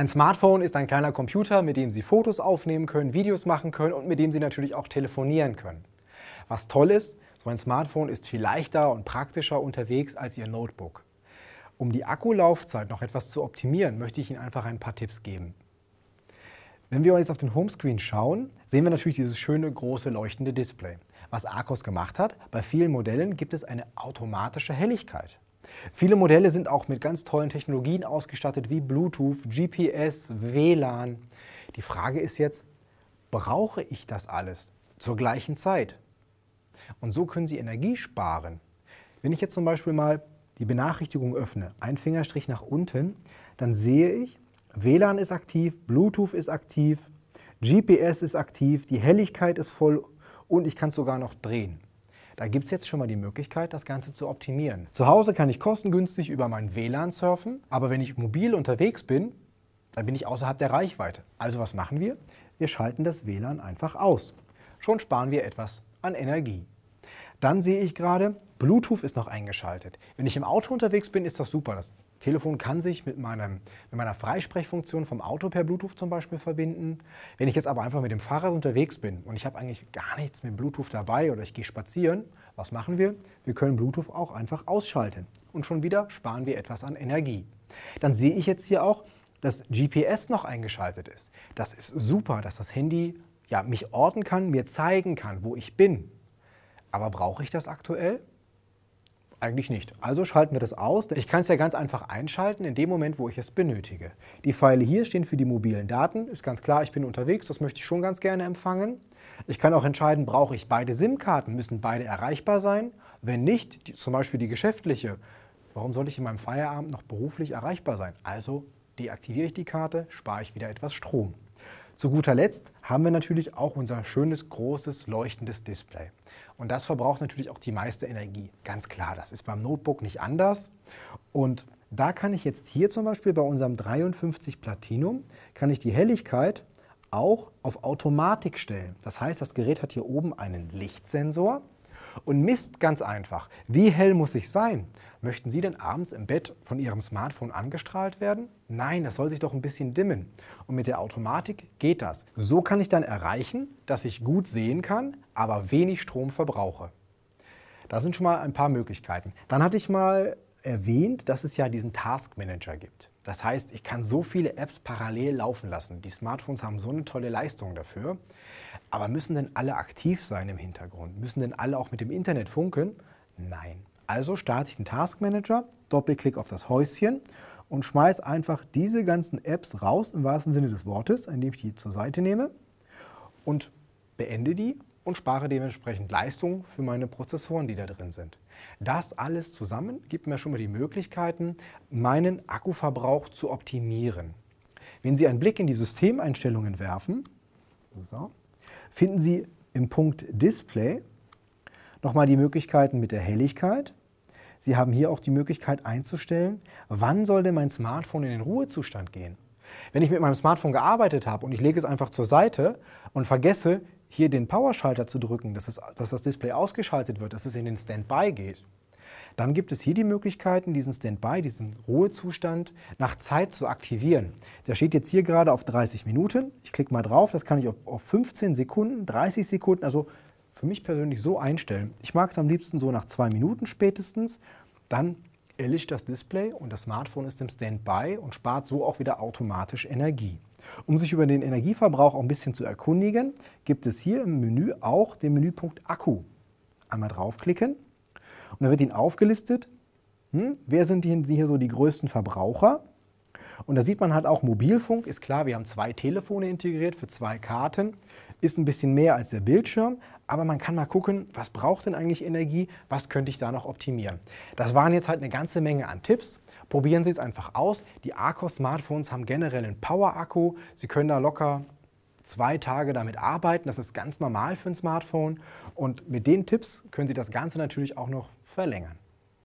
Ein Smartphone ist ein kleiner Computer, mit dem Sie Fotos aufnehmen können, Videos machen können und mit dem Sie natürlich auch telefonieren können. Was toll ist, so ein Smartphone ist viel leichter und praktischer unterwegs als Ihr Notebook. Um die Akkulaufzeit noch etwas zu optimieren, möchte ich Ihnen einfach ein paar Tipps geben. Wenn wir jetzt auf den Homescreen schauen, sehen wir natürlich dieses schöne große leuchtende Display. Was Arcos gemacht hat, bei vielen Modellen gibt es eine automatische Helligkeit. Viele Modelle sind auch mit ganz tollen Technologien ausgestattet, wie Bluetooth, GPS, WLAN. Die Frage ist jetzt, brauche ich das alles zur gleichen Zeit? Und so können Sie Energie sparen. Wenn ich jetzt zum Beispiel mal die Benachrichtigung öffne, einen Fingerstrich nach unten, dann sehe ich, WLAN ist aktiv, Bluetooth ist aktiv, GPS ist aktiv, die Helligkeit ist voll und ich kann es sogar noch drehen. Da gibt es jetzt schon mal die Möglichkeit, das Ganze zu optimieren. Zu Hause kann ich kostengünstig über mein WLAN surfen, aber wenn ich mobil unterwegs bin, dann bin ich außerhalb der Reichweite. Also was machen wir? Wir schalten das WLAN einfach aus. Schon sparen wir etwas an Energie. Dann sehe ich gerade, Bluetooth ist noch eingeschaltet. Wenn ich im Auto unterwegs bin, ist das super. Das Telefon kann sich mit, meinem, mit meiner Freisprechfunktion vom Auto per Bluetooth zum Beispiel verbinden. Wenn ich jetzt aber einfach mit dem Fahrrad unterwegs bin und ich habe eigentlich gar nichts mit Bluetooth dabei oder ich gehe spazieren, was machen wir? Wir können Bluetooth auch einfach ausschalten. Und schon wieder sparen wir etwas an Energie. Dann sehe ich jetzt hier auch, dass GPS noch eingeschaltet ist. Das ist super, dass das Handy ja, mich orten kann, mir zeigen kann, wo ich bin. Aber brauche ich das aktuell? Eigentlich nicht. Also schalten wir das aus. Ich kann es ja ganz einfach einschalten in dem Moment, wo ich es benötige. Die Pfeile hier stehen für die mobilen Daten. Ist ganz klar, ich bin unterwegs, das möchte ich schon ganz gerne empfangen. Ich kann auch entscheiden, brauche ich beide SIM-Karten, müssen beide erreichbar sein. Wenn nicht, die, zum Beispiel die geschäftliche, warum soll ich in meinem Feierabend noch beruflich erreichbar sein? Also deaktiviere ich die Karte, spare ich wieder etwas Strom. Zu guter Letzt haben wir natürlich auch unser schönes, großes, leuchtendes Display. Und das verbraucht natürlich auch die meiste Energie. Ganz klar, das ist beim Notebook nicht anders. Und da kann ich jetzt hier zum Beispiel bei unserem 53 Platinum, kann ich die Helligkeit auch auf Automatik stellen. Das heißt, das Gerät hat hier oben einen Lichtsensor und misst ganz einfach, wie hell muss ich sein? Möchten Sie denn abends im Bett von Ihrem Smartphone angestrahlt werden? Nein, das soll sich doch ein bisschen dimmen. Und mit der Automatik geht das. So kann ich dann erreichen, dass ich gut sehen kann, aber wenig Strom verbrauche. Das sind schon mal ein paar Möglichkeiten. Dann hatte ich mal erwähnt, dass es ja diesen Task Manager gibt. Das heißt, ich kann so viele Apps parallel laufen lassen. Die Smartphones haben so eine tolle Leistung dafür. Aber müssen denn alle aktiv sein im Hintergrund? Müssen denn alle auch mit dem Internet funken? Nein. Also starte ich den Task Manager, Doppelklick auf das Häuschen und schmeiße einfach diese ganzen Apps raus, im wahrsten Sinne des Wortes, indem ich die zur Seite nehme und beende die und spare dementsprechend Leistung für meine Prozessoren, die da drin sind. Das alles zusammen gibt mir schon mal die Möglichkeiten, meinen Akkuverbrauch zu optimieren. Wenn Sie einen Blick in die Systemeinstellungen werfen, so, finden Sie im Punkt Display nochmal die Möglichkeiten mit der Helligkeit. Sie haben hier auch die Möglichkeit einzustellen, wann soll denn mein Smartphone in den Ruhezustand gehen. Wenn ich mit meinem Smartphone gearbeitet habe und ich lege es einfach zur Seite und vergesse, hier den Powerschalter zu drücken, dass, es, dass das Display ausgeschaltet wird, dass es in den Standby geht, dann gibt es hier die Möglichkeiten, diesen Standby, diesen Ruhezustand nach Zeit zu aktivieren. Der steht jetzt hier gerade auf 30 Minuten. Ich klicke mal drauf, das kann ich auf, auf 15 Sekunden, 30 Sekunden, also für mich persönlich so einstellen. Ich mag es am liebsten so nach zwei Minuten spätestens. Dann erlischt das Display und das Smartphone ist im Standby und spart so auch wieder automatisch Energie. Um sich über den Energieverbrauch auch ein bisschen zu erkundigen, gibt es hier im Menü auch den Menüpunkt Akku. Einmal draufklicken und dann wird Ihnen aufgelistet, hm, wer sind hier so die größten Verbraucher. Und da sieht man halt auch, Mobilfunk ist klar, wir haben zwei Telefone integriert für zwei Karten ist ein bisschen mehr als der Bildschirm, aber man kann mal gucken, was braucht denn eigentlich Energie, was könnte ich da noch optimieren. Das waren jetzt halt eine ganze Menge an Tipps. Probieren Sie es einfach aus. Die Arcos-Smartphones haben generell einen Power-Akku. Sie können da locker zwei Tage damit arbeiten. Das ist ganz normal für ein Smartphone. Und mit den Tipps können Sie das Ganze natürlich auch noch verlängern.